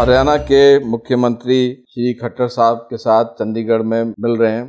हरियाणा के मुख्यमंत्री श्री खट्टर साहब के साथ चंडीगढ़ में मिल रहे हैं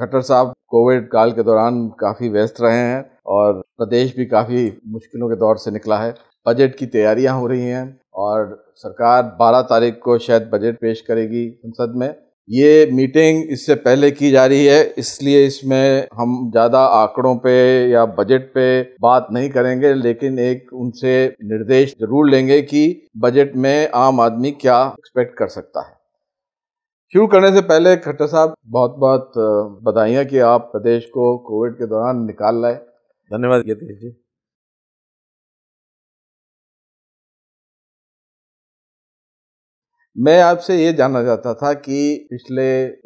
खट्टर साहब कोविड काल के दौरान काफ़ी व्यस्त रहे हैं और प्रदेश भी काफ़ी मुश्किलों के दौर से निकला है बजट की तैयारियां हो रही हैं और सरकार 12 तारीख को शायद बजट पेश करेगी संसद में ये मीटिंग इससे पहले की जा रही है इसलिए इसमें हम ज़्यादा आंकड़ों पे या बजट पे बात नहीं करेंगे लेकिन एक उनसे निर्देश जरूर लेंगे कि बजट में आम आदमी क्या एक्सपेक्ट कर सकता है शुरू करने से पहले खट्टर साहब बहुत बहुत बधाइयाँ कि आप प्रदेश को कोविड के दौरान निकाल लाए धन्यवाद यतीश जी मैं आपसे ये जानना चाहता था कि पिछले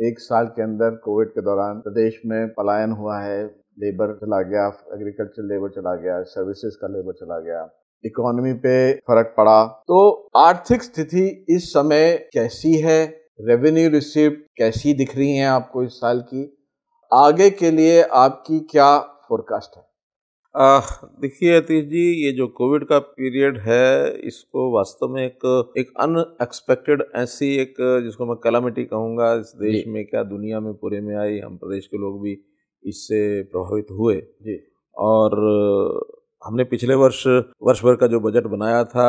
एक साल के अंदर कोविड के दौरान प्रदेश में पलायन हुआ है लेबर चला गया एग्रीकल्चर लेबर चला गया सर्विसेज का लेबर चला गया इकोनॉमी पे फर्क पड़ा तो आर्थिक स्थिति इस समय कैसी है रेवेन्यू रिसिप्ट कैसी दिख रही है आपको इस साल की आगे के लिए आपकी क्या फोरकास्ट है देखिए अतीश जी ये जो कोविड का पीरियड है इसको वास्तव में एक एक अनएक्सपेक्टेड ऐसी एक जिसको मैं कलामिटी कहूँगा इस देश में क्या दुनिया में पूरे में आई हम प्रदेश के लोग भी इससे प्रभावित हुए जी और हमने पिछले वर्ष वर्ष भर का जो बजट बनाया था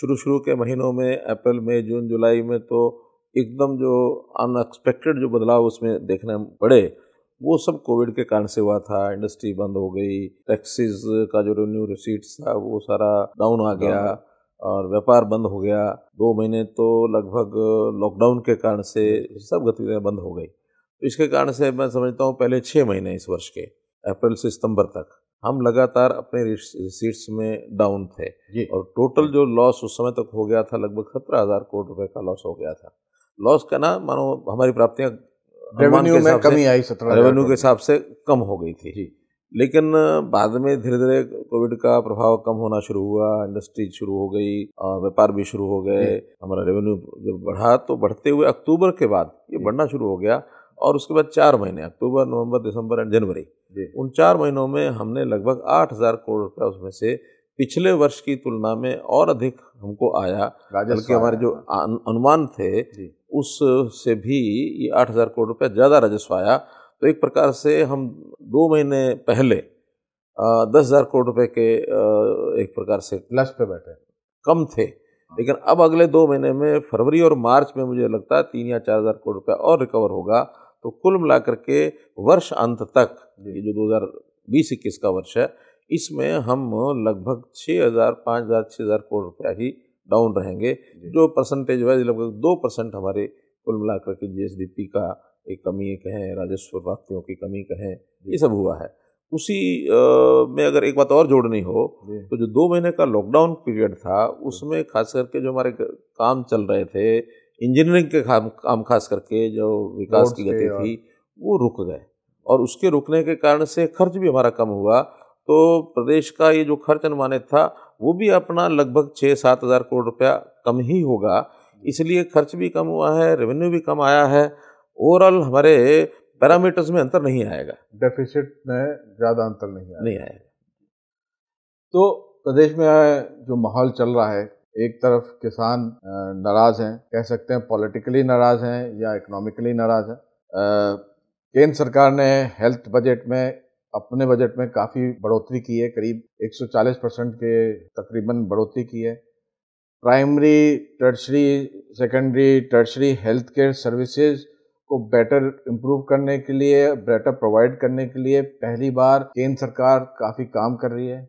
शुरू शुरू के महीनों में अप्रैल मई जून जुलाई में तो एकदम जो अनएक्सपेक्टेड जो बदलाव उसमें देखने पड़े वो सब कोविड के कारण से हुआ था इंडस्ट्री बंद हो गई टैक्सेस का जो रेवेन्यू रिसीट्स था वो सारा डाउन आ गया और व्यापार बंद हो गया दो महीने तो लगभग लॉकडाउन के कारण से सब गतिविधियाँ बंद हो गई तो इसके कारण से मैं समझता हूँ पहले छः महीने इस वर्ष के अप्रैल से सितंबर तक हम लगातार अपने रिसीट्स में डाउन थे और टोटल जो लॉस उस समय तक हो गया था लगभग सत्रह हज़ार करोड़ रुपये का लॉस हो गया था लॉस का ना मानो हमारी प्राप्तियाँ रेवेन्यू में कमी आई सत्रह रेवेन्यू के हिसाब से कम हो गई थी लेकिन बाद में धीरे धीरे कोविड का प्रभाव कम होना शुरू हुआ इंडस्ट्री शुरू हो गई व्यापार भी शुरू हो गए हमारा रेवेन्यू जब बढ़ा तो बढ़ते हुए अक्टूबर के बाद ये बढ़ना शुरू हो गया और उसके बाद चार महीने अक्टूबर नवंबर दिसंबर एंड जनवरी उन चार महीनों में हमने लगभग आठ हज़ार करोड़ रुपया उसमें से पिछले वर्ष की तुलना में और अधिक हमको आया बल्कि हमारे जो अनुमान थे उससे भी ये आठ हज़ार करोड़ रुपया ज़्यादा राजस्व आया तो एक प्रकार से हम दो महीने पहले दस हज़ार करोड़ रुपए के एक प्रकार से लक्ष्य पे बैठे कम थे लेकिन अब अगले दो महीने में फरवरी और मार्च में मुझे लगता है तीन या चार हज़ार करोड़ रुपया और रिकवर होगा तो कुल मिला के वर्ष अंत तक ये जो दो हज़ार बीस इक्कीस का वर्ष है इसमें हम लगभग छः हज़ार पाँच हज़ार छः हज़ार करोड़ रुपया ही डाउन रहेंगे जो परसेंटेज वाइज लगभग दो परसेंट हमारे कुल मिलाकर के जीएसडीपी का एक कमी कहें राजस्व प्राप्तियों की कमी कहें ये सब हुआ है उसी आ, में अगर एक बात और जोड़नी हो तो जो दो महीने का लॉकडाउन पीरियड था उसमें खास करके जो हमारे काम चल रहे थे इंजीनियरिंग के काम काम खास करके जो विकास की गति थी वो रुक गए और उसके रुकने के कारण से खर्च भी हमारा कम हुआ तो प्रदेश का ये जो खर्च अनुमानित था वो भी अपना लगभग छः सात हज़ार करोड़ रुपया कम ही होगा इसलिए खर्च भी कम हुआ है रेवेन्यू भी कम आया है ओवरऑल हमारे पैरामीटर्स में अंतर नहीं आएगा डेफिसिट में ज़्यादा अंतर नहीं आएगा नहीं आएगा तो प्रदेश में जो माहौल चल रहा है एक तरफ किसान नाराज़ हैं कह सकते हैं पॉलिटिकली नाराज़ हैं या इकोनॉमिकली नाराज़ हैं केंद्र सरकार ने हेल्थ बजट में अपने बजट में काफ़ी बढ़ोतरी की है करीब 140 परसेंट के तकरीबन बढ़ोतरी की है primary tertiary secondary tertiary health care services को बेटर इम्प्रूव करने के लिए बेटर प्रोवाइड करने के लिए पहली बार केंद्र सरकार काफ़ी काम कर रही है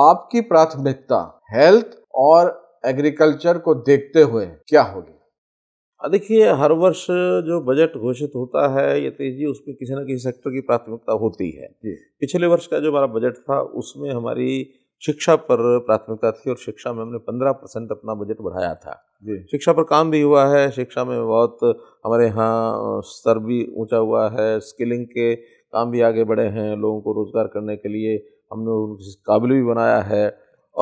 आपकी प्राथमिकता हेल्थ और एग्रीकल्चर को देखते हुए क्या होगी देखिए हर वर्ष जो बजट घोषित होता है या तेजी उसमें किसी ना किसी सेक्टर की प्राथमिकता होती है पिछले वर्ष का जो हमारा बजट था उसमें हमारी शिक्षा पर प्राथमिकता थी और शिक्षा में हमने पंद्रह परसेंट अपना बजट बढ़ाया था शिक्षा पर काम भी हुआ है शिक्षा में बहुत हमारे यहाँ स्तर भी ऊंचा हुआ है स्किलिंग के काम भी आगे बढ़े हैं लोगों को रोज़गार करने के लिए हमने उनके काबिल भी बनाया है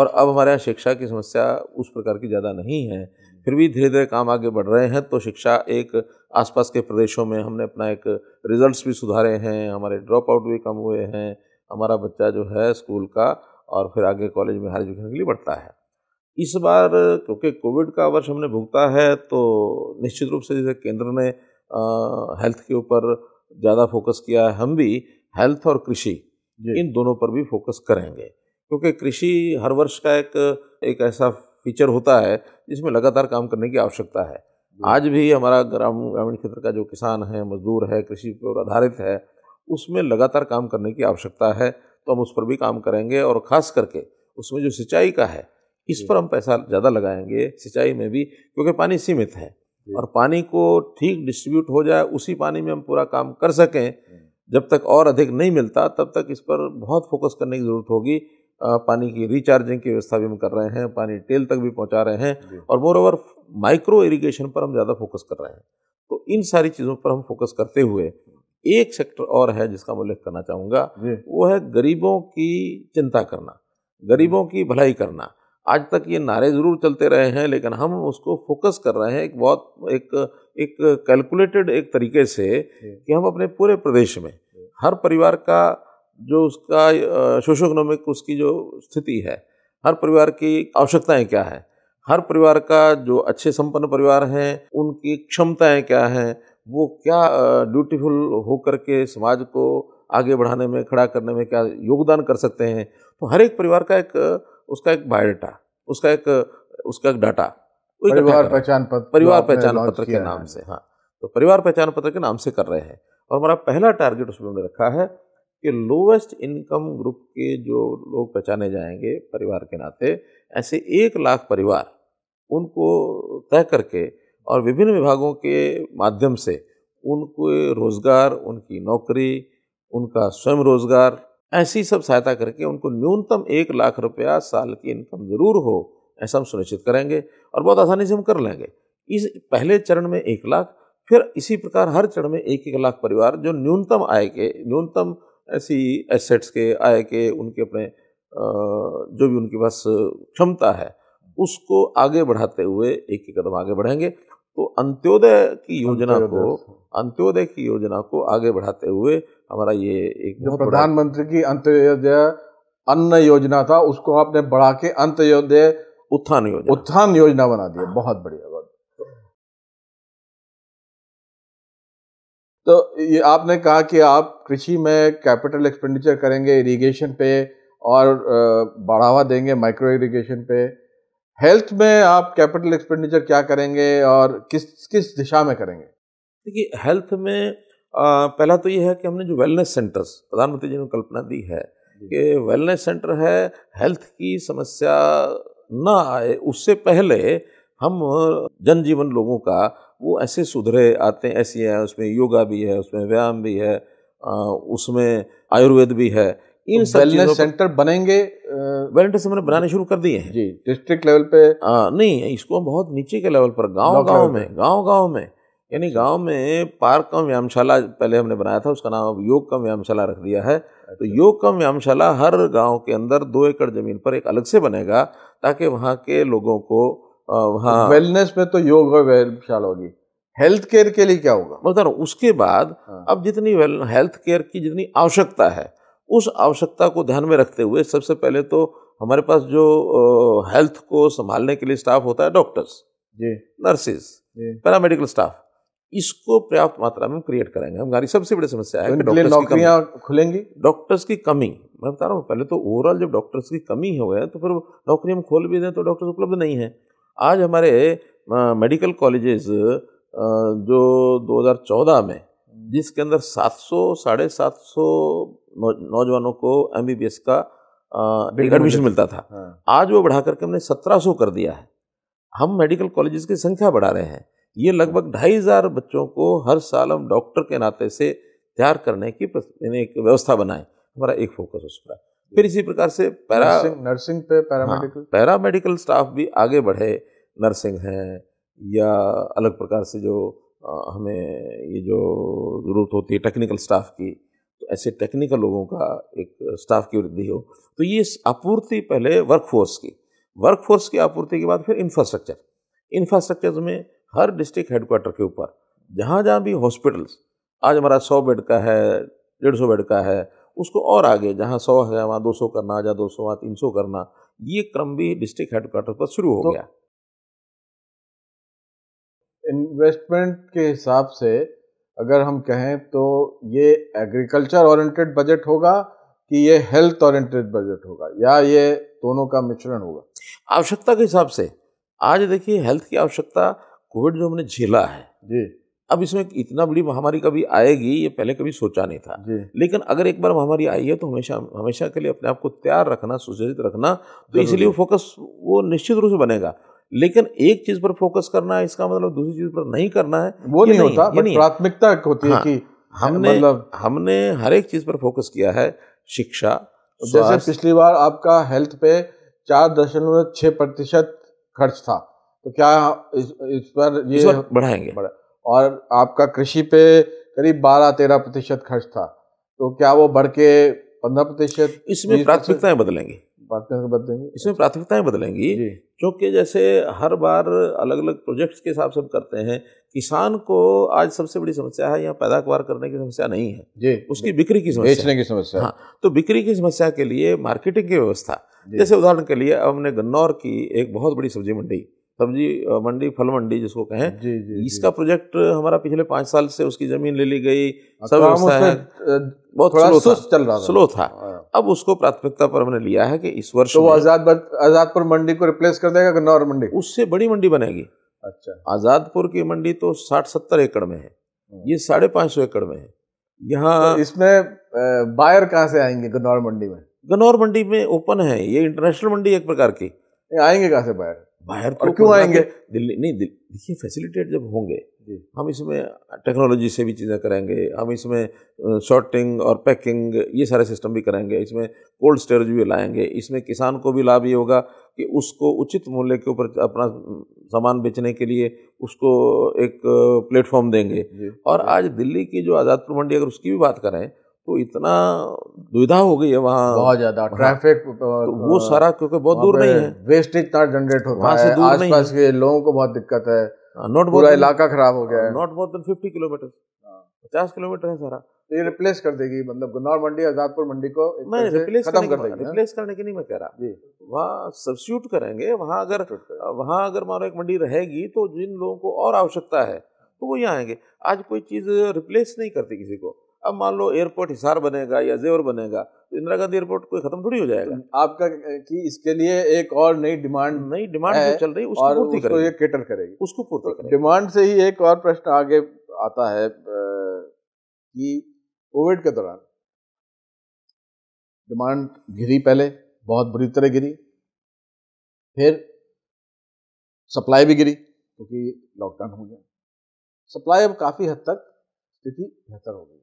और अब हमारे यहाँ शिक्षा की समस्या उस प्रकार की ज़्यादा नहीं है फिर भी धीरे धीरे काम आगे बढ़ रहे हैं तो शिक्षा एक आसपास के प्रदेशों में हमने अपना एक रिजल्ट्स भी सुधारे हैं हमारे ड्रॉप आउट भी कम हुए हैं हमारा बच्चा जो है स्कूल का और फिर आगे कॉलेज में हायर एजुकेशन के लिए बढ़ता है इस बार क्योंकि कोविड का वर्ष हमने भुगता है तो निश्चित रूप से जैसे केंद्र ने हेल्थ के ऊपर ज़्यादा फोकस किया है हम भी हेल्थ और कृषि इन दोनों पर भी फोकस करेंगे क्योंकि कृषि हर वर्ष का एक एक ऐसा फीचर होता है जिसमें लगातार काम करने की आवश्यकता है आज भी हमारा ग्राम ग्रामीण क्षेत्र का जो किसान है मजदूर है कृषि पर आधारित है उसमें लगातार काम करने की आवश्यकता है तो हम उस पर भी काम करेंगे और ख़ास करके उसमें जो सिंचाई का है इस पर हम पैसा ज़्यादा लगाएंगे सिंचाई में भी क्योंकि पानी सीमित है और पानी को ठीक डिस्ट्रीब्यूट हो जाए उसी पानी में हम पूरा काम कर सकें जब तक और अधिक नहीं मिलता तब तक इस पर बहुत फोकस करने की ज़रूरत होगी पानी की रिचार्जिंग की व्यवस्था भी हम कर रहे हैं पानी टेल तक भी पहुंचा रहे हैं और मोर ओवर माइक्रो इरिगेशन पर हम ज़्यादा फोकस कर रहे हैं तो इन सारी चीज़ों पर हम फोकस करते हुए एक सेक्टर और है जिसका मैं उल्लेख करना चाहूँगा वो है गरीबों की चिंता करना गरीबों की भलाई करना आज तक ये नारे ज़रूर चलते रहे हैं लेकिन हम उसको फोकस कर रहे हैं एक बहुत एक एक कैलकुलेटेड एक तरीके से कि हम अपने पूरे प्रदेश में हर परिवार का जो उसका इकोनॉमिक उसकी जो स्थिति है हर परिवार की आवश्यकताएं क्या है हर परिवार का जो अच्छे संपन्न परिवार हैं उनकी क्षमताएं क्या हैं वो क्या ड्यूटीफुल होकर के समाज को आगे बढ़ाने में खड़ा करने में क्या योगदान कर सकते हैं तो हर एक परिवार का एक उसका एक बायोडाटा उसका एक उसका एक डाटा परिवार पहचान पत्र परिवार पहचान पत्र के नाम से हाँ तो परिवार पहचान पत्र के नाम से कर रहे हैं और हमारा पहला टारगेट उसमें हमने रखा है कि लोवेस्ट इनकम ग्रुप के जो लोग पहचाने जाएंगे परिवार के नाते ऐसे एक लाख परिवार उनको तय करके और विभिन्न विभागों के माध्यम से उनको रोज़गार उनकी नौकरी उनका स्वयं रोज़गार ऐसी सब सहायता करके उनको न्यूनतम एक लाख रुपया साल की इनकम ज़रूर हो ऐसा हम सुनिश्चित करेंगे और बहुत आसानी से हम कर लेंगे इस पहले चरण में एक लाख फिर इसी प्रकार हर चरण में एक एक लाख परिवार जो न्यूनतम आय के न्यूनतम ऐसी एसेट्स के आय के उनके अपने जो भी उनके पास क्षमता है उसको आगे बढ़ाते हुए एक एक कदम आगे बढ़ेंगे तो अंत्योदय की योजना को अंत्योदय की योजना को आगे बढ़ाते हुए हमारा ये एक प्रधानमंत्री की अंत्योदय अन्न योजना था उसको आपने बढ़ा के अंत्योदय उत्थान योजना उत्थान योजना बना दिया बहुत बढ़िया तो ये आपने कहा कि आप कृषि में कैपिटल एक्सपेंडिचर करेंगे इरिगेशन पे और बढ़ावा देंगे माइक्रो इरिगेशन पे हेल्थ में आप कैपिटल एक्सपेंडिचर क्या करेंगे और किस किस दिशा में करेंगे देखिए हेल्थ में आ, पहला तो ये है कि हमने जो वेलनेस सेंटर्स प्रधानमंत्री जी ने कल्पना दी है कि वेलनेस सेंटर है हेल्थ की समस्या ना आए उससे पहले हम जनजीवन लोगों का वो ऐसे सुधरे आते हैं ऐसी हैं उसमें योगा भी है उसमें व्यायाम भी है उसमें आयुर्वेद भी है तो इन सब वेलनेस सेंटर बनेंगे वेलनेस सेंटर बनाने शुरू कर दिए हैं जी डिस्ट्रिक्ट लेवल पे आ, नहीं इसको बहुत नीचे के लेवल पर गांव गांव में गांव गांव में यानी गांव में पार्क कम व्यायामशाला पहले हमने बनाया था उसका नाम अब योग कम व्यायामशाला रख दिया है तो अच्छा। योग कम व्यायामशाला हर गांव के अंदर दो एकड़ ज़मीन पर एक अलग से बनेगा ताकि वहाँ के लोगों को हाँ वेलनेस में तो योग और होगी हेल्थ केयर के लिए क्या होगा मतलब उसके बाद हाँ। अब जितनी वेल हेल्थ केयर की जितनी आवश्यकता है उस आवश्यकता को ध्यान में रखते हुए सबसे पहले तो हमारे पास जो हेल्थ को संभालने के लिए स्टाफ होता है डॉक्टर्स जी नर्सेज पैरामेडिकल स्टाफ इसको पर्याप्त मात्रा में हम क्रिएट करेंगे हमारी सबसे बड़ी समस्या है तो नौकरियाँ खुलेंगी डॉक्टर्स की कमी मैं बता रहा हूँ पहले तो ओवरऑल जब डॉक्टर्स की कमी हो गए तो फिर नौकरी हम खोल भी दें तो डॉक्टर्स उपलब्ध नहीं है आज हमारे मेडिकल कॉलेजेस जो 2014 में हम्म। जिसके अंदर 700 साढ़े सात सौ नौजवानों को एम का एडमिशन मिलता था हाँ। आज वो बढ़ा करके हमने 1700 कर दिया है हम मेडिकल कॉलेजेस की संख्या बढ़ा रहे हैं ये लगभग ढाई हज़ार बच्चों को हर साल हम डॉक्टर के नाते से तैयार करने की एक व्यवस्था बनाएं हमारा एक फोकस उस पर है फिर इसी प्रकार से पैरा नर्सिंग, पे पैरामेडिकल पैरामेडिकल स्टाफ भी आगे बढ़े नर्सिंग हैं या अलग प्रकार से जो हमें ये जो ज़रूरत होती है टेक्निकल स्टाफ की तो ऐसे टेक्निकल लोगों का एक स्टाफ की वृद्धि हो तो ये आपूर्ति पहले वर्कफोर्स की वर्कफोर्स की आपूर्ति के बाद फिर इंफ्रास्ट्रक्चर इंफ्रास्ट्रक्चर में हर डिस्ट्रिक्ट हेडक्वार्टर के ऊपर जहाँ जहाँ भी हॉस्पिटल्स आज हमारा सौ बेड का है डेढ़ सौ बेड का है उसको और आगे जहाँ सौ है वहाँ दो सौ करना या दो सौ वहाँ तीन सौ करना ये क्रम भी डिस्ट्रिक्ट हेडक्वार्टर पर शुरू हो तो गया इन्वेस्टमेंट के हिसाब से अगर हम कहें तो ये एग्रीकल्चर ओरिएंटेड बजट होगा कि ये हेल्थ ओरिएंटेड बजट होगा या ये दोनों का मिश्रण होगा आवश्यकता के हिसाब से आज देखिए हेल्थ की आवश्यकता कोविड जो हमने झेला है जी अब इसमें इतना बड़ी महामारी कभी आएगी ये पहले कभी सोचा नहीं था लेकिन अगर एक बार महामारी आई है तो हमेशा हमेशा के लिए अपने आप को तैयार रखना सुसज्जित रखना तो इसलिए फोकस वो निश्चित रूप से बनेगा लेकिन एक चीज पर फोकस करना है इसका मतलब दूसरी चीज पर नहीं करना है वो नहीं, नहीं होता प्राथमिकता होती है हाँ, कि हमने मतलब हमने हर एक चीज पर फोकस किया है शिक्षा जैसे पिछली बार आपका हेल्थ पे चार दशमलव छः प्रतिशत खर्च था तो क्या इस, इस पर ये इस बढ़ाएंगे बढ़ा, और आपका कृषि पे करीब बारह तेरह प्रतिशत खर्च था तो क्या वो बढ़ के पंद्रह प्रतिशत इसमें प्राथमिकताएं बदलेंगी बदलेंगे इसमें प्राथमिकताएं बदलेंगी क्योंकि जैसे हर बार अलग अलग प्रोजेक्ट्स के हिसाब से हम करते हैं किसान को आज सबसे बड़ी समस्या है यहाँ पैदावार करने की समस्या नहीं है जी उसकी बिक्री की समस्या बेचने की समस्या हाँ तो बिक्री की समस्या के लिए मार्केटिंग की व्यवस्था जैसे उदाहरण के लिए हमने गन्नौर की एक बहुत बड़ी सब्जी मंडी सब्जी मंडी फल मंडी जिसको कहें जी, जी, इसका प्रोजेक्ट हमारा पिछले पाँच साल से उसकी जमीन ले ली गई हाँ, सब बहुत स्लो था चल रहा स्लो था हाँ। अब उसको प्राथमिकता पर हमने लिया है कि इस वर्ष तो आजाद आजादपुर मंडी को रिप्लेस कर देगा कन्नौर मंडी उससे बड़ी मंडी बनेगी अच्छा आजादपुर की मंडी तो साठ सत्तर एकड़ में है हाँ। ये साढ़े पाँच सौ एकड़ में है यहाँ तो इसमें बायर कहाँ से आएंगे गन्नौर मंडी में गन्नौर मंडी में ओपन है ये इंटरनेशनल मंडी एक प्रकार की आएंगे कहाँ से बायर बाहर तो क्यों आएंगे दिल्ली नहीं देखिए फैसिलिटेट जब होंगे हम इसमें टेक्नोलॉजी से भी चीज़ें करेंगे हम इसमें शॉर्टिंग और पैकिंग ये सारे सिस्टम भी करेंगे इसमें कोल्ड स्टोरेज भी लाएंगे इसमें किसान को भी लाभ ये होगा कि उसको उचित मूल्य के ऊपर अपना सामान बेचने के लिए उसको एक प्लेटफॉर्म देंगे और आज दिल्ली की जो आज़ादपुर मंडी अगर उसकी भी बात करें तो इतना दुविधा हो गई है वहाँ बहुत ज्यादा ट्रैफिक तो वो सारा क्योंकि बहुत दूर नहीं है वेस्टेज इतना जनरेट होता है आसपास के लोगों को बहुत दिक्कत है नॉट हाँ, पूरा इलाका खराब हो गया हाँ, है not more than fifty kilometre पचास किलोमीटर है सारा तो ये रिप्लेस कर देगी मतलब गुन्नौर मंडी आजादपुर मंडी को मैं रिप्लेस खत्म कर देगी रिप्लेस हाँ। करने की नहीं मैं कह रहा जी वहाँ सब्स्यूट करेंगे वहाँ अगर वहाँ अगर मानो एक मंडी रहेगी तो जिन लोगों को और आवश्यकता है तो वो यहाँ आएंगे आज कोई चीज़ रिप्लेस नहीं करती किसी को अब मान लो एयरपोर्ट हिसार बनेगा या जेवर बनेगा तो इंदिरा गांधी एयरपोर्ट कोई खत्म थोड़ी हो जाएगा तो आपका कि इसके लिए एक और नई डिमांड नई डिमांड है, चल रही उसको पूर्ति उसको ये केटर करेगी उसको पूर्ति तो डिमांड से ही एक और प्रश्न आगे आता है कि कोविड के दौरान डिमांड घिरी पहले बहुत बुरी तरह गिरी फिर सप्लाई भी गिरी क्योंकि लॉकडाउन हो गया सप्लाई अब काफ़ी हद तक स्थिति बेहतर हो गई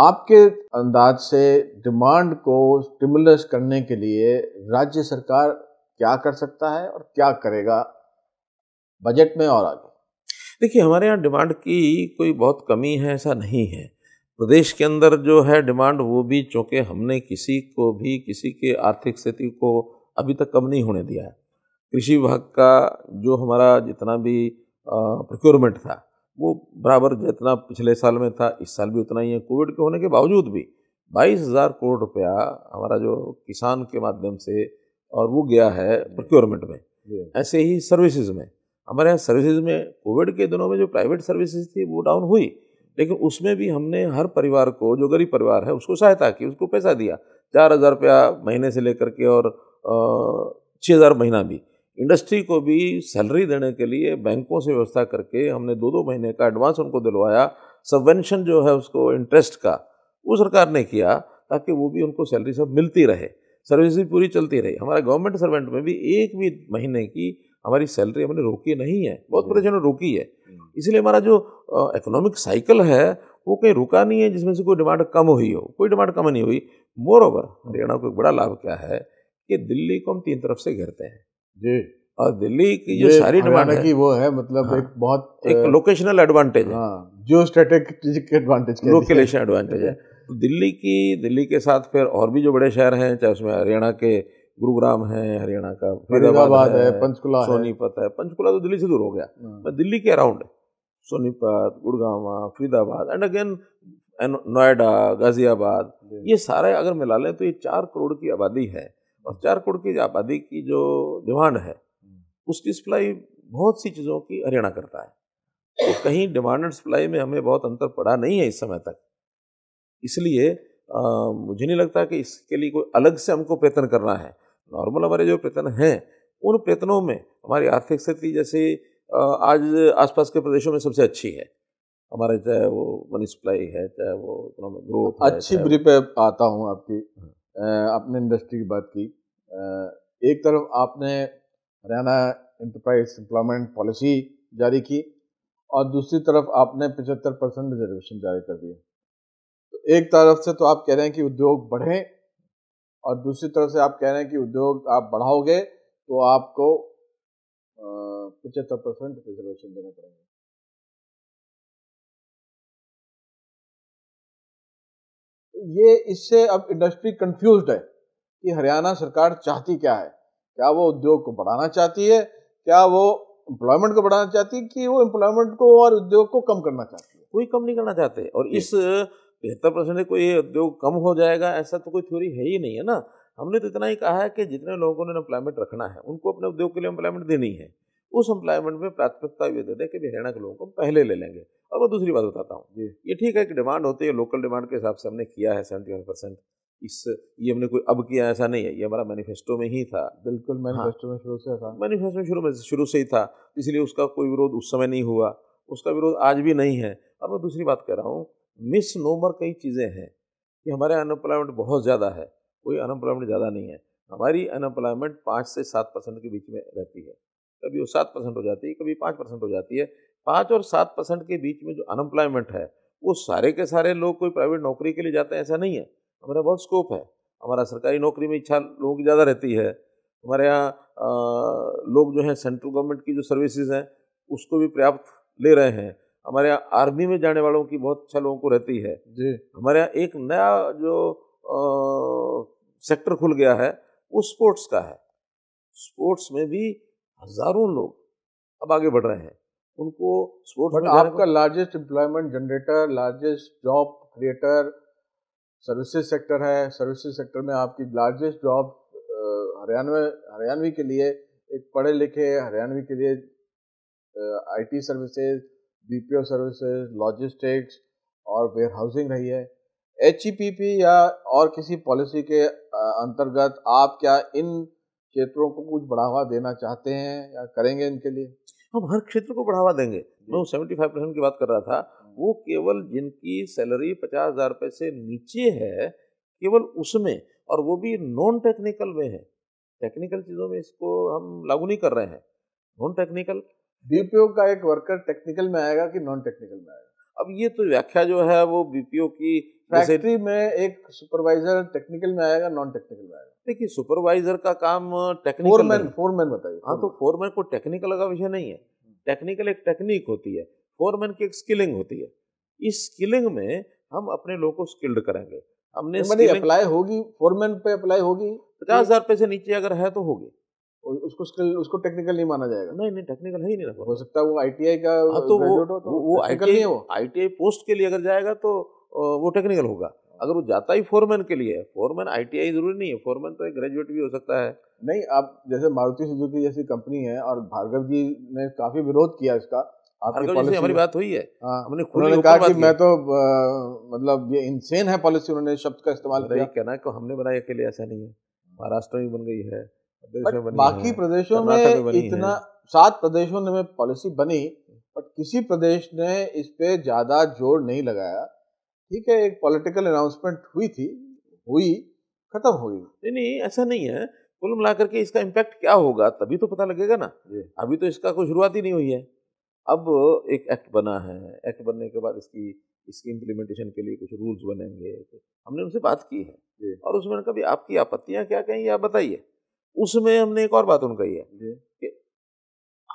आपके अंदाज से डिमांड को स्टिमुलस करने के लिए राज्य सरकार क्या कर सकता है और क्या करेगा बजट में और आगे देखिए हमारे यहाँ डिमांड की कोई बहुत कमी है ऐसा नहीं है प्रदेश के अंदर जो है डिमांड वो भी चूँकि हमने किसी को भी किसी के आर्थिक स्थिति को अभी तक कम नहीं होने दिया है कृषि विभाग का जो हमारा जितना भी प्रोक्योरमेंट था वो बराबर जितना पिछले साल में था इस साल भी उतना ही है कोविड के होने के बावजूद भी बाईस हज़ार करोड़ रुपया हमारा जो किसान के माध्यम से और वो गया है प्रोक्योरमेंट में ऐसे ही सर्विसेज में हमारे यहाँ सर्विसेज में कोविड के दिनों में जो प्राइवेट सर्विसेज थी वो डाउन हुई लेकिन उसमें भी हमने हर परिवार को जो गरीब परिवार है उसको सहायता की उसको पैसा दिया चार हज़ार रुपया महीने से लेकर के और छः हज़ार महीना भी इंडस्ट्री को भी सैलरी देने के लिए बैंकों से व्यवस्था करके हमने दो दो महीने का एडवांस उनको दिलवाया सबवेंशन जो है उसको इंटरेस्ट का वो सरकार ने किया ताकि वो भी उनको सैलरी सब मिलती रहे सर्विस भी पूरी चलती रही हमारा गवर्नमेंट सर्वेंट में भी एक भी महीने की हमारी सैलरी हमने रोकी नहीं है बहुत हम्म। परेशान रोकी है हम्म। इसलिए हमारा जो इकोनॉमिक साइकिल है वो कहीं रुका नहीं है जिसमें से कोई डिमांड कम हुई हो कोई डिमांड कम नहीं हुई मोर ओवर हरियाणा को एक बड़ा लाभ क्या है कि दिल्ली को हम तीन तरफ से घेरते हैं जी और दिल्ली की जो सारी डिमांड की वो है मतलब हाँ, एक बहुत एक लोकेशनल एडवांटेज है हाँ, जो स्ट्रेटेजिक एडवांटेज लोकेशन एडवांटेज है तो दिल्ली की दिल्ली के साथ फिर और भी जो बड़े शहर हैं चाहे उसमें हरियाणा के गुरुग्राम है हरियाणा का फरीदाबाद है, पंचकुला सोनीपत है पंचकुला तो दिल्ली से दूर हो गया मैं हाँ। दिल्ली के around Sonipat Gurgaon Faridabad and again Noida Ghaziabad ये सारे अगर मिला लें तो ये चार करोड़ की आबादी है और चार करोड़ की आबादी की जो डिमांड है उसकी सप्लाई बहुत सी चीज़ों की हरियाणा करता है तो कहीं डिमांड एंड सप्लाई में हमें बहुत अंतर पड़ा नहीं है इस समय तक इसलिए आ, मुझे नहीं लगता कि इसके लिए कोई अलग से हमको प्रयत्न करना है नॉर्मल हमारे जो प्रयत्न हैं उन प्रयत्नों में हमारी आर्थिक स्थिति जैसे आज आसपास के प्रदेशों में सबसे अच्छी है हमारे चाहे वो मनी सप्लाई है चाहे वो इकोनॉमिक ग्रोथ अच्छी ब्री पे आता हूँ आपकी हाँ। आपने इंडस्ट्री की बात की एक तरफ आपने हरियाणा इंटरप्राइज एम्प्लॉयमेंट पॉलिसी जारी की और दूसरी तरफ आपने पचहत्तर परसेंट रिजर्वेशन जारी कर दिया तो एक तरफ से तो आप कह रहे हैं कि उद्योग बढ़े और दूसरी तरफ से आप कह रहे हैं कि उद्योग आप बढ़ाओगे तो आपको पचहत्तर परसेंट रिजर्वेशन देना पड़ेगा ये इससे अब इंडस्ट्री कंफ्यूज है कि हरियाणा सरकार चाहती क्या है क्या वो उद्योग को बढ़ाना चाहती है क्या वो एम्प्लॉयमेंट को बढ़ाना चाहती है कि वो एम्प्लॉयमेंट को और उद्योग को कम करना चाहती है कोई कम नहीं करना चाहते और इस तिहत्तर परसेंट कोई उद्योग कम हो जाएगा ऐसा तो कोई थ्योरी है ही नहीं है ना हमने तो इतना ही कहा है कि जितने लोगों ने एम्प्लॉयमेंट रखना है उनको अपने उद्योग के लिए एम्प्लॉयमेंट देनी है उस एम्प्लॉयमेंट में प्राथमिकता ये दे दें कि हरियाणा के लोगों को पहले ले लेंगे और मैं दूसरी बात बताता हूँ ये ठीक है कि डिमांड होती है लोकल डिमांड के हिसाब से हमने किया है सेवेंटी वन परसेंट इस ये हमने कोई अब किया ऐसा नहीं है ये हमारा मैनिफेस्टो में ही था बिल्कुल मैनिफेस्टो हाँ। में शुरू से था मैनिफेस्टो में शुरू में शुरू से ही था इसलिए उसका कोई विरोध उस समय नहीं हुआ उसका विरोध आज भी नहीं है और मैं दूसरी बात कह रहा हूँ मिस नोमर कई चीज़ें हैं कि हमारे अनएम्प्लॉयमेंट बहुत ज़्यादा है कोई अनएम्प्लॉयमेंट ज़्यादा नहीं है हमारी अनएम्प्लॉयमेंट पाँच से सात परसेंट के बीच में रहती है कभी वो सात परसेंट हो जाती है कभी पाँच परसेंट हो जाती है पाँच और सात परसेंट के बीच में जो अनएम्प्लॉयमेंट है वो सारे के सारे लोग कोई प्राइवेट नौकरी के लिए जाते हैं ऐसा नहीं है हमारा बहुत स्कोप है हमारा सरकारी नौकरी में इच्छा लोगों की ज़्यादा रहती है हमारे यहाँ लोग जो हैं सेंट्रल गवर्नमेंट की जो सर्विसेज हैं उसको भी पर्याप्त ले रहे हैं हमारे यहाँ आर्मी में जाने वालों की बहुत अच्छा लोगों को रहती है जी हमारे यहाँ एक नया जो आ, सेक्टर खुल गया है वो स्पोर्ट्स का है स्पोर्ट्स में भी हजारों लोग अब आगे बढ़ रहे हैं उनको स्पोर्ट्स बट आपका largest employment generator largest job creator services sector है सर्विसेज सेक्टर में आपकी लार्जेस्ट जॉब हरियाणवी हरियाणवी के लिए एक पढ़े लिखे हरियाणवी के लिए IT services BPO services logistics और वेयर हाउसिंग रही है एच e या और किसी पॉलिसी के अंतर्गत आप क्या इन क्षेत्रों को कुछ बढ़ावा देना चाहते हैं या करेंगे इनके लिए हम हर क्षेत्र को बढ़ावा देंगे मैं वो सेवेंटी फाइव परसेंट की बात कर रहा था हाँ। वो केवल जिनकी सैलरी पचास हज़ार रुपये से नीचे है केवल उसमें और वो भी नॉन टेक्निकल में है टेक्निकल चीज़ों में इसको हम लागू नहीं कर रहे हैं नॉन टेक्निकल बीपीओ का एक वर्कर टेक्निकल में आएगा कि नॉन टेक्निकल में आएगा अब ये तो व्याख्या जो है वो बीपीओ की फैक्ट्री में एक सुपरवाइजर टेक्निकल में आएगा नॉन टेक्निकल में आएगा देखिए सुपरवाइजर का काम टेक्निकल फोरमैन फोरमैन बताइए हाँ तो फोरमैन को टेक्निकल का विषय नहीं है टेक्निकल हम्म। एक टेक्निक होती है फोरमैन की एक स्किलिंग होती है इस स्किलिंग में हम अपने लोगों को स्किल्ड करेंगे हमने अप्लाई तो मतलब होगी फोरमैन पे अप्लाई होगी पचास हजार रुपये से नीचे अगर है तो होगी उसको स्किल उसको टेक्निकल नहीं माना जाएगा नहीं नहीं टेक्निकल है ही नहीं रखा हो सकता है वो आईटीआई का आ, हाँ, तो वो, हो तो वो आईटीआई पोस्ट के लिए अगर जाएगा तो वो टेक्निकल होगा अगर वो जाता ही फोरमैन के लिए फोरमैन आईटीआई जरूरी नहीं है फोरमैन तो एक ग्रेजुएट भी हो सकता है नहीं आप जैसे मारुति सुजुकी जैसी कंपनी है और भार्गव जी ने काफी विरोध किया इसका आपकी हमारी बात हुई है हाँ, हमने उन्होंने कहा कि मैं तो आ, मतलब ये इंसेन है पॉलिसी उन्होंने शब्द का इस्तेमाल किया कहना कि हमने बनाया अकेले ऐसा नहीं है महाराष्ट्र में बन गई है बाकी प्रदेशों में इतना सात प्रदेशों में पॉलिसी बनी बट किसी प्रदेश ने इस पे ज्यादा जोर नहीं लगाया ठीक है एक पॉलिटिकल अनाउंसमेंट हुई थी हुई खत्म हो गई नहीं नहीं ऐसा नहीं है कुल मिलाकर के इसका इम्पैक्ट क्या होगा तभी तो पता लगेगा ना अभी तो इसका कोई शुरुआत ही नहीं हुई है अब एक एक्ट बना है एक्ट बनने के बाद इसकी इसकी इम्प्लीमेंटेशन के लिए कुछ रूल्स बनेंगे हमने उनसे बात की है और उसमें उन्होंने कभी आपकी आपत्तियां क्या कहीं आप बताइए उसमें हमने एक और बात उनका कही है कि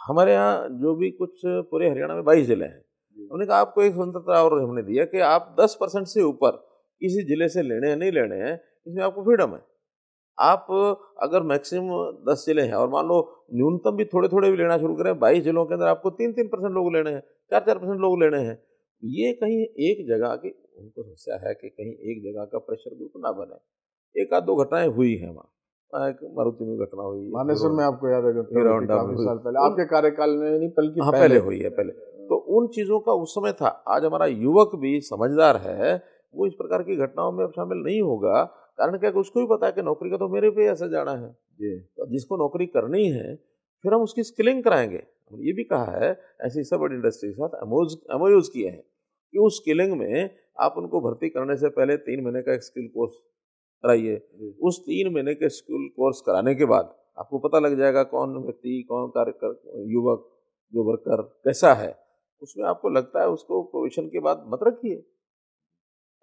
हमारे यहाँ जो भी कुछ पूरे हरियाणा में बाईस जिले हैं हमने कहा आपको एक स्वतंत्रता और हमने दिया कि आप दस परसेंट से ऊपर किसी जिले से लेने हैं नहीं लेने हैं इसमें आपको फ्रीडम है आप अगर मैक्सिमम दस जिले हैं और मान लो न्यूनतम भी थोड़े थोड़े भी लेना शुरू करें बाईस जिलों के अंदर आपको तीन तीन परसेंट लोग लेने हैं चार चार परसेंट लोग लेने हैं ये कहीं एक जगह की उनको समस्या है कि कहीं एक जगह का प्रेशर ग्रुप ना बने एक आध दो घटनाएं हुई हैं वहाँ एक मारुति में घटना हुई मानेसर में आपको याद है साल पहले आपके कार्यकाल में नहीं बल्कि हाँ, पहले हुई है पहले तो उन चीज़ों का उस समय था आज हमारा युवक भी समझदार है वो इस प्रकार की घटनाओं में अब शामिल नहीं होगा कारण क्या कि उसको भी पता है कि नौकरी का तो मेरे पे ऐसा जाना है जी तो जिसको नौकरी करनी है फिर हम उसकी स्किलिंग कराएंगे हमने ये भी कहा है ऐसी सब बड़ी इंडस्ट्री के साथ एमओयूज किए हैं कि उस स्किलिंग में आप उनको भर्ती करने से पहले तीन महीने का एक स्किल कोर्स कराइए उस तीन महीने के स्किल कोर्स कराने के बाद आपको पता लग जाएगा कौन व्यक्ति कौन कार्य युवक जो वर्कर कैसा है उसमें आपको लगता है उसको प्रोविशन के बाद मत रखिए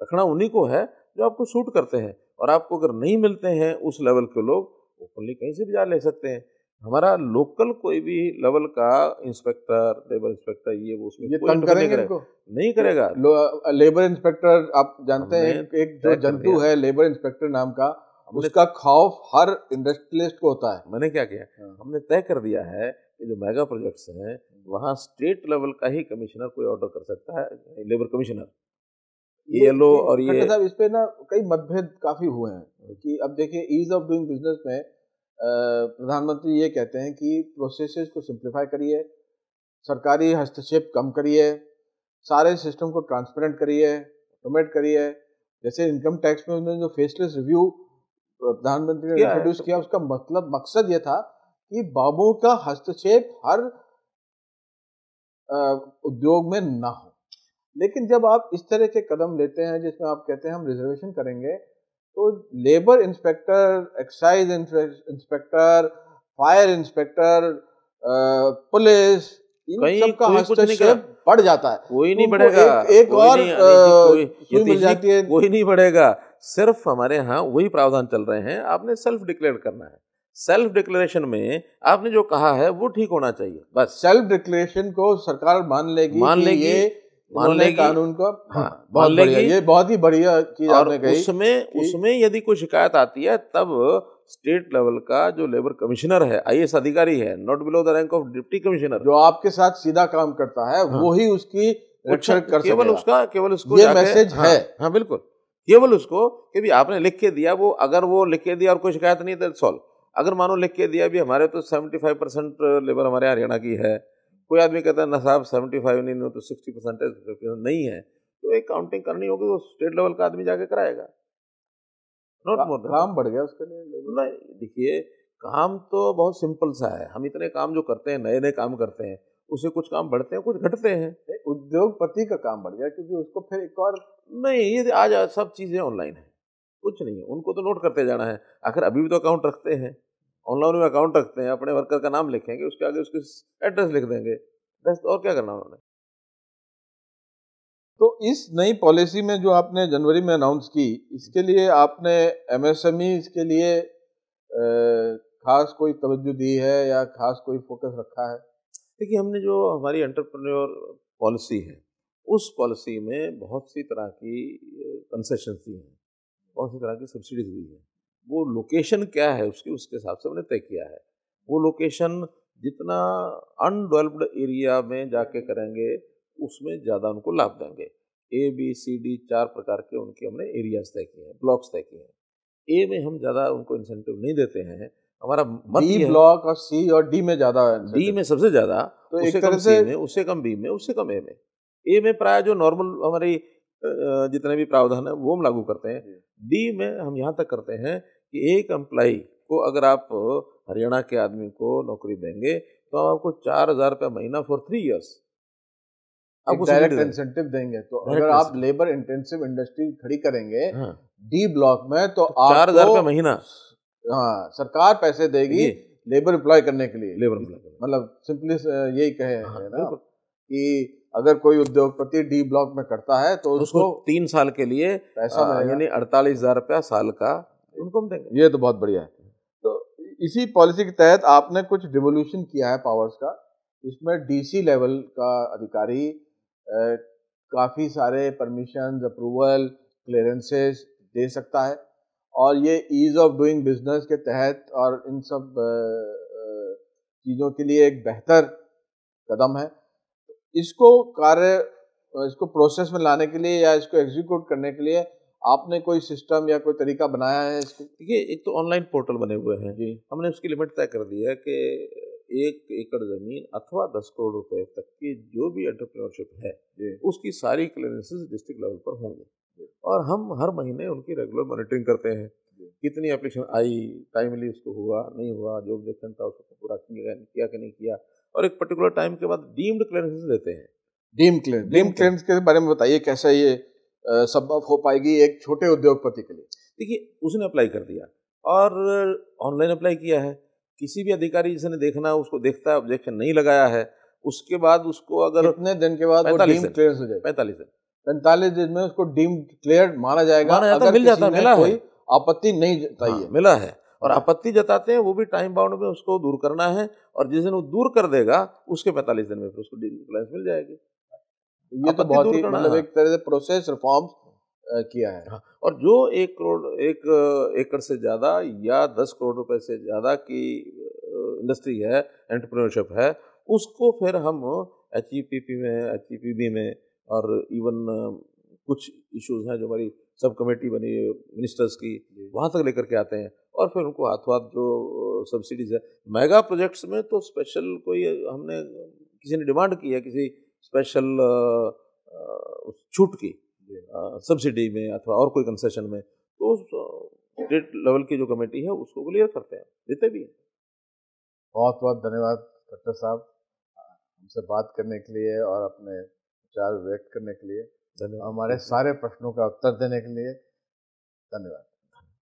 रखना उन्हीं को है जो आपको सूट करते हैं और आपको अगर नहीं मिलते हैं उस लेवल के लोग ओपनली कहीं से भी जा ले सकते हैं हमारा लोकल कोई भी लेवल का इंस्पेक्टर लेबर इंस्पेक्टर ये वो उसमें ये कोई करेंगे नहीं, नहीं करेगा लेबर इंस्पेक्टर आप जानते हैं एक जो जंतु है लेबर इंस्पेक्टर नाम का उसका खौफ हर इंडस्ट्रियलिस्ट को होता है मैंने क्या किया हाँ। हमने तय कर दिया है कि जो मेगा प्रोजेक्ट्स हैं हम्म। वहाँ स्टेट लेवल का ही कमिश्नर कोई ऑर्डर कर सकता है लेबर कमिश्नर ये लो और ये साहब इस पे ना कई मतभेद काफी हुए हैं हाँ। कि अब देखिए ईज ऑफ डूइंग बिजनेस में प्रधानमंत्री ये कहते हैं कि प्रोसेस को सिंप्लीफाई करिए सरकारी हस्तक्षेप कम करिए सारे सिस्टम को ट्रांसपेरेंट करिए ऑटोमेट करिए जैसे इनकम टैक्स में उन्होंने जो फेसलेस रिव्यू प्रधानमंत्री ने इंट्रोड्यूस तो किया उसका मतलब मकसद यह था कि बाबू का हस्तक्षेप हर उद्योग में ना हो लेकिन जब आप इस तरह के कदम लेते हैं जिसमें आप कहते हैं हम रिजर्वेशन करेंगे तो labour inspector excise inspector fire inspector police इन सब का हस्तक्षेप बढ़ जाता है कोई नहीं बढ़ेगा एक, एक और जाती है कोई नहीं बढ़ेगा सिर्फ हमारे यहाँ वही प्रावधान चल रहे हैं आपने सेल्फ डिक्लेयर करना है सेल्फ डिक्लेरेशन में आपने जो कहा है वो ठीक होना चाहिए बस सेल्फ डिक्लेरेशन को सरकार मान लेगी मान लेगी मान लेगी कानून को हाँ, हाँ लेगी ये बहुत ही बढ़िया चीज आपने कही उसमें उसमें यदि कोई शिकायत आती है तब स्टेट लेवल का जो लेबर कमिश्नर है आई अधिकारी है not below the rank of deputy commissioner जो आपके साथ सीधा काम करता है हाँ। वो ही उसकी केवल उसका केवल उसको ये मैसेज हाँ, है हाँ बिल्कुल केवल उसको कि भी आपने लिख के दिया वो अगर वो लिख के दिया और कोई शिकायत नहीं तो सॉल्व अगर मानो लिख के दिया भी हमारे तो सेवेंटी फाइव परसेंट लेबर हमारे हरियाणा की है कोई आदमी कहता है ना साहब सेवेंटी फाइव नहीं तो सिक्सटी परसेंट है नहीं है तो एक काउंटिंग करनी होगी वो स्टेट लेवल का आदमी जाके कराएगा नॉट मोर काम बढ़ गया उसके लिए नहीं देखिए काम तो बहुत सिंपल सा है हम इतने काम जो करते हैं नए नए काम करते हैं उसे कुछ काम बढ़ते हैं कुछ घटते हैं उद्योगपति का काम बढ़ गया क्योंकि उसको फिर एक और नहीं ये आज, सब चीज़ें ऑनलाइन है कुछ नहीं है उनको तो नोट करते जाना है आखिर अभी भी तो अकाउंट रखते हैं ऑनलाइन में अकाउंट रखते हैं अपने वर्कर का नाम लिखेंगे उसके आगे उसके एड्रेस लिख देंगे बस और क्या करना उन्होंने तो इस नई पॉलिसी में जो आपने जनवरी में अनाउंस की इसके लिए आपने एमएसएमई e, इसके लिए खास कोई तवज्जो दी है या खास कोई फोकस रखा है देखिए हमने जो हमारी एंटरप्रेन्योर पॉलिसी है उस पॉलिसी में बहुत सी तरह की कंसेशंस दी हैं बहुत सी तरह की सब्सिडीज दी हैं वो लोकेशन क्या है उसकी उसके हिसाब से हमने तय किया है वो लोकेशन जितना अनडेवलप्ड एरिया में जाके करेंगे उसमें ज़्यादा उनको लाभ देंगे ए बी सी डी चार प्रकार के उनके हमने एरियाज तय किए हैं ब्लॉक्स तय किए हैं ए में हम ज़्यादा उनको इंसेंटिव नहीं देते हैं हमारा मत बी ब्लॉक और सी और डी में ज्यादा डी में सबसे ज्यादा तो उससे कम सी में उससे कम बी में उससे कम ए में ए में प्राय जो नॉर्मल हमारी जितने भी प्रावधान है वो हम लागू करते हैं डी में हम यहाँ तक करते हैं कि एक एम्प्लाई को अगर आप हरियाणा के आदमी को नौकरी देंगे तो हम आपको चार हजार रुपया महीना फॉर थ्री ईयर्स आपको डायरेक्ट इंसेंटिव देंगे तो अगर आप लेबर इंटेंसिव इंडस्ट्री खड़ी करेंगे डी हाँ। ब्लॉक में तो, तो चार हजार रुपया महीना हाँ सरकार पैसे देगी लेबर इंप्लॉय करने के लिए लेबर मतलब सिंपली uh, यही कहे हाँ, ना कि अगर कोई उद्योगपति डी ब्लॉक में करता है तो उसको, उसको तीन साल के लिए पैसा यानी अड़तालीस हजार रुपया साल का उनको हम देंगे ये तो बहुत बढ़िया है तो इसी पॉलिसी के तहत आपने कुछ डिवोल्यूशन किया है पावर्स का इसमें डीसी लेवल का अधिकारी काफ़ी सारे परमिशन अप्रूवल क्लियरेंसेस दे सकता है और ये ईज़ ऑफ डूइंग बिजनेस के तहत और इन सब चीज़ों के लिए एक बेहतर कदम है इसको कार्य इसको प्रोसेस में लाने के लिए या इसको एग्जीक्यूट करने के लिए आपने कोई सिस्टम या कोई तरीका बनाया है इसको देखिए एक तो ऑनलाइन पोर्टल बने हुए हैं जी हमने उसकी लिमिट तय कर दी है कि एक एकड़ जमीन अथवा दस करोड़ रुपए तक की जो भी एंटरप्रेन्योरशिप है उसकी सारी क्लियरेंसेज डिस्ट्रिक्ट लेवल पर होंगे और हम हर महीने उनकी रेगुलर मॉनिटरिंग करते हैं कितनी एप्लीकेशन आई टाइमली उसको हुआ नहीं हुआ जो ऑब्जेक्शन था उसको पूरा किया कि नहीं किया और एक पर्टिकुलर टाइम के बाद डीम्ड क्लियरेंसेस देते हैं डीम क्लियर डीम क्लियरेंस के बारे में बताइए कैसा ये संभव हो पाएगी एक छोटे उद्योगपति के लिए देखिए उसने अप्लाई कर दिया और ऑनलाइन अप्लाई किया है किसी भी अधिकारी जिसने देखना उसको देखता है ऑब्जेक्शन नहीं लगाया है उसके बाद उसको अगर इतने दिन के बाद पैंतालीस पैंतालीस दिन पैंतालीस दिन में उसको डीम क्लियर माना जाएगा माना जाता, अगर मिल जाता मिला कोई आपत्ति नहीं जताई हाँ, मिला है और आपत्ति जताते हैं वो भी टाइम बाउंड में उसको दूर करना है और जिस दिन वो दूर कर देगा उसके पैंतालीस दिन में फिर उसको डीम डिक्लेयर मिल जाएगी ये तो बहुत ही मतलब एक तरह से प्रोसेस रिफॉर्म किया है हाँ, और जो एक करोड़ एक एकड़ से ज़्यादा या दस करोड़ रुपए से ज़्यादा की इंडस्ट्री है एंटरप्रेन्योरशिप है उसको फिर हम एच e में एच e में और इवन कुछ इश्यूज हैं जो हमारी सब कमेटी बनी मिनिस्टर्स की वहाँ तक लेकर के आते हैं और फिर उनको हाथों हाथ जो सब्सिडीज है मेगा प्रोजेक्ट्स में तो स्पेशल कोई हमने किसी ने डिमांड की है किसी स्पेशल छूट की सब्सिडी में अथवा और कोई कंसेशन में तो स्टेट लेवल की जो कमेटी है उसको क्लियर करते हैं देते भी हैं बहुत बहुत धन्यवाद डॉक्टर साहब हमसे बात करने के लिए और अपने विचार व्यक्त करने के लिए धन्यवाद हमारे सारे प्रश्नों का उत्तर देने के लिए धन्यवाद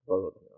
बहुत बहुत